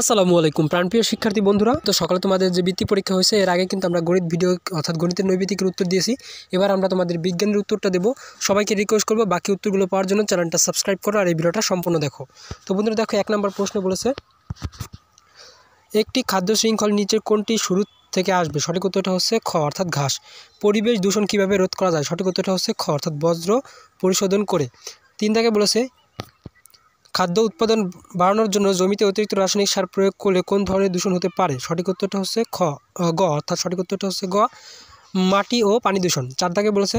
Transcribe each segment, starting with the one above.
আসসালামু আলাইকুম প্রাণপ্রিয় শিক্ষার্থী বন্ধুরা তো সকালে তোমাদের যে বৃত্তি পরীক্ষা হয়েছে এর আগে কিন্তু আমরা গণিত ভিডিও অর্থাৎ গণিতের নৈবিতিকের উত্তর দিয়েছি এবার আমরা তোমাদের বিজ্ঞানের উত্তরটা দেবো সবাইকে রিকোয়েস্ট করবো বাকি উত্তরগুলো পাওয়ার জন্য চ্যানেলটা সাবস্ক্রাইব করো আর এই ভিডিওটা সম্পূর্ণ দেখো তো বন্ধুরা দেখো এক নম্বর প্রশ্ন বলেছে একটি খাদ্য শৃঙ্খল নিচের কোনটি শুরু থেকে আসবে সঠিক উত্তরটা হচ্ছে খ অর্থাৎ ঘাস পরিবেশ দূষণ কিভাবে রোধ করা যায় সঠিক উত্তরটা হচ্ছে খ অর্থাৎ বজ্র পরিশোধন করে তিন থেকে বলেছে খাদ্য উৎপাদন বাড়ানোর জন্য জমিতে অতিরিক্ত রাসায়নিক সার প্রয়োগ করলে কোন ধরনের দূষণ হতে পারে সঠিক উত্তরটা হচ্ছে খ গ অর্থাৎ সঠিক উত্তরটা হচ্ছে গ মাটি ও পানি দূষণ চার দাগে বলেছে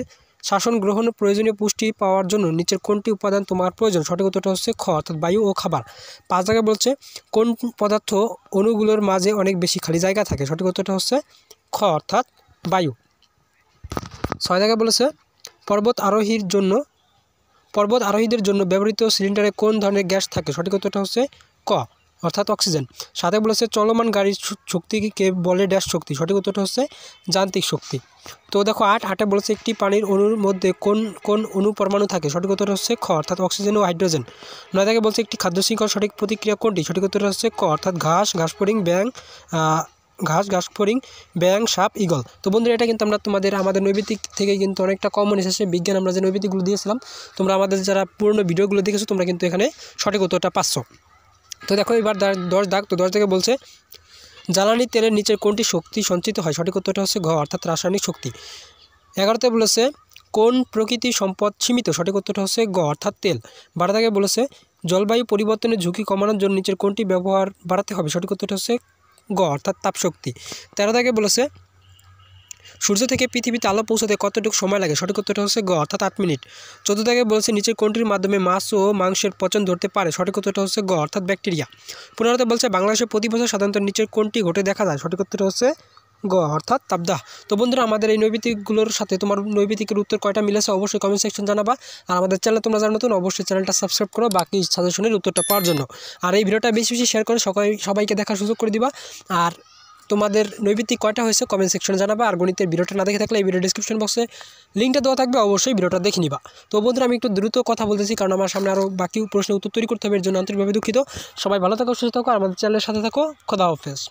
শাসন গ্রহণ প্রয়োজনীয় পুষ্টি পাওয়ার জন্য নিচের কোনটি উপাদান তোমার প্রয়োজন সঠিক উত্তরটা হচ্ছে খ অর্থাৎ বায়ু ও খাবার পাঁচ জায়গায় বলছে কোন পদার্থ অণুগুলোর মাঝে অনেক বেশি খালি জায়গা থাকে সঠিক উত্তরটা হচ্ছে খ অর্থাৎ বায়ু ছয় জায়গায় বলেছে পর্বত আরোহীর জন্য পর্বত আরোহীদের জন্য ব্যবহৃত সিলিন্ডারে কোন ধরনের গ্যাস থাকে সঠিক উত্তরটা হচ্ছে ক অর্থাৎ অক্সিজেন সাথে বলেছে চলমান গাড়ির শক্তিকে বলে ড্যাশ শক্তি সঠিক উত্তরটা হচ্ছে যান্ত্রিক শক্তি তো দেখো আট আটে বলেছে একটি পানির অণুর মধ্যে কোন কোন অণু পরমাণু থাকে সঠিক উত্তর হচ্ছে খ অর্থাৎ অক্সিজেন ও হাইড্রোজেন নয় থেকে বলছে একটি খাদ্য শৃঙ্খল সঠিক প্রতিক্রিয়া কোনটি সঠিক উত্তর হচ্ছে ক অর্থাৎ ঘাস ঘাস পুডিং ব্যাং ঘাস ঘাস ফড়িং ব্যাং সাপ ইগল তো বন্ধুরা এটা কিন্তু আমরা তোমাদের আমাদের নৈবিতিক থেকে কিন্তু অনেকটা কমন এসেছে বিজ্ঞান আমরা যে নৈবিতিকগুলো দিয়েছিলাম তোমরা আমাদের যারা পুরনো ভিডিওগুলো দেখেছো তোমরা কিন্তু এখানে সঠিক উত্তরটা পাচ্ছ তো দেখো এবার দশ দাগ তো দশ দাগে বলছে জ্বালানি তেলের নিচের কোনটি শক্তি সঞ্চিত হয় সঠিক উত্তরটা হচ্ছে ঘ অর্থাৎ রাসায়নিক শক্তি এগারোতে বলেছে কোন প্রকৃতি সম্পদ সীমিত সঠিক উত্তরটা হচ্ছে গ অর্থাৎ তেল বারো বলেছে জলবায়ু পরিবর্তনের ঝুঁকি কমানোর জন্য নিচের কোনটি ব্যবহার বাড়াতে হবে সঠিক উত্তরটা হচ্ছে গ অর্থাৎ তাপশক্তি তেরো তাকে বলেছে সূর্য থেকে পৃথিবীতে আলো পৌঁছাতে কতটুকু সময় লাগে সঠিক উত্তরটা হচ্ছে গ অর্থাৎ আট মিনিট চোদ্দ তাকে বলেছে নিচের কোনটির মাধ্যমে মাছ ও মাংসের পচন ধরতে পারে সঠিক উত্তরটা হচ্ছে গ অর্থাৎ ব্যাকটেরিয়া পনেরোতে বলছে বাংলাদেশের প্রতি বছর সাধারণত নিচের কোনটি ঘটে দেখা যায় সঠিক উত্তরটা হচ্ছে গ অর্থাৎ তাবদাহ তো বন্ধুরা আমাদের এই নৈবিতিকগুলোর সাথে তোমার নৈবিতিকের উত্তর কয়টা মিলেছে অবশ্যই কমেন্ট সেকশন জানাবা আর আমাদের চ্যানেল তোমরা জানো নতুন অবশ্যই চ্যানেলটা সাবস্ক্রাইব করো বাকি সাজেশনের উত্তরটা পাওয়ার জন্য আর এই ভিডিওটা বেশি বেশি শেয়ার করে সবাই সবাইকে দেখার সুযোগ করে দিবা আর তোমাদের নৈবিত্তিক কয়টা হয়েছে কমেন্ট সেকশনে জানাবা আর গণিতের ভিডিওটা না দেখে থাকলে এই ভিডিও ডিসক্রিপশন বক্সে লিঙ্কটা দেওয়া থাকবে অবশ্যই ভিডিওটা দেখে নিবা তো বন্ধুরা আমি একটু দ্রুত কথা বলতেছি কারণ আমার সামনে আরও বাকি প্রশ্নের উত্তর তৈরি করতে হবে এর জন্য আন্তরিকভাবে দুঃখিত সবাই ভালো থাকো সুস্থ থাকো আমাদের চ্যানেলের সাথে থাকো খোদা হাফেজ